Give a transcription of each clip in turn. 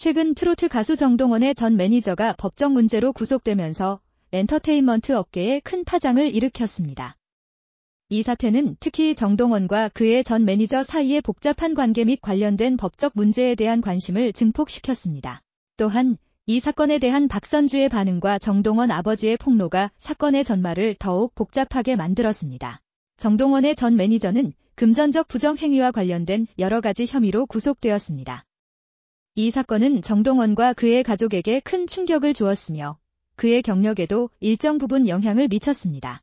최근 트로트 가수 정동원의 전 매니저가 법적 문제로 구속되면서 엔터테인먼트 업계에 큰 파장을 일으켰습니다. 이 사태는 특히 정동원과 그의 전 매니저 사이의 복잡한 관계 및 관련된 법적 문제에 대한 관심을 증폭시켰습니다. 또한 이 사건에 대한 박선주의 반응과 정동원 아버지의 폭로가 사건의 전말을 더욱 복잡하게 만들었습니다. 정동원의 전 매니저는 금전적 부정행위와 관련된 여러 가지 혐의로 구속되었습니다. 이 사건은 정동원과 그의 가족에게 큰 충격을 주었으며 그의 경력에도 일정 부분 영향을 미쳤습니다.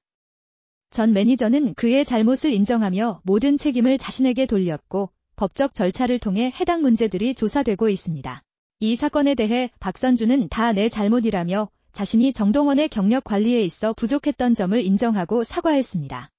전 매니저는 그의 잘못을 인정하며 모든 책임을 자신에게 돌렸고 법적 절차를 통해 해당 문제들이 조사되고 있습니다. 이 사건에 대해 박선주는 다 내 잘못이라며 자신이 정동원의 경력 관리에 있어 부족했던 점을 인정하고 사과했습니다.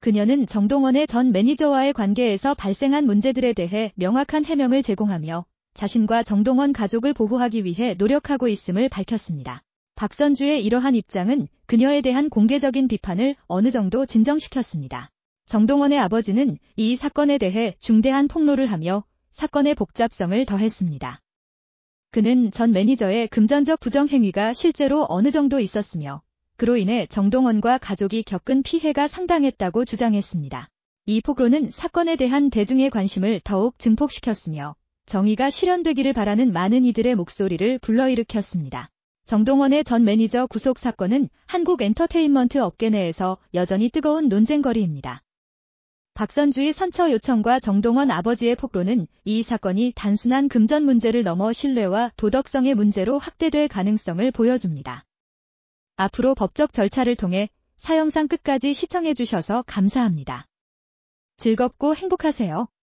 그녀는 정동원의 전 매니저와의 관계에서 발생한 문제들에 대해 명확한 해명을 제공하며 자신과 정동원 가족을 보호하기 위해 노력하고 있음을 밝혔습니다. 박선주의 이러한 입장은 그녀에 대한 공개적인 비판을 어느 정도 진정시켰습니다. 정동원의 아버지는 이 사건에 대해 중대한 폭로를 하며 사건의 복잡성을 더했습니다. 그는 전 매니저의 금전적 부정행위가 실제로 어느 정도 있었으며 그로 인해 정동원과 가족이 겪은 피해가 상당했다고 주장했습니다. 이 폭로는 사건에 대한 대중의 관심을 더욱 증폭시켰으며 정의가 실현되기를 바라는 많은 이들의 목소리를 불러일으켰습니다. 정동원의 전 매니저 구속 사건은 한국 엔터테인먼트 업계 내에서 여전히 뜨거운 논쟁거리입니다. 박선주의 선처 요청과 정동원 아버지의 폭로는 이 사건이 단순한 금전 문제를 넘어 신뢰와 도덕성의 문제로 확대될 가능성을 보여줍니다. 앞으로 법적 절차를 통해 사형상 끝까지 시청해주셔서 감사합니다. 즐겁고 행복하세요.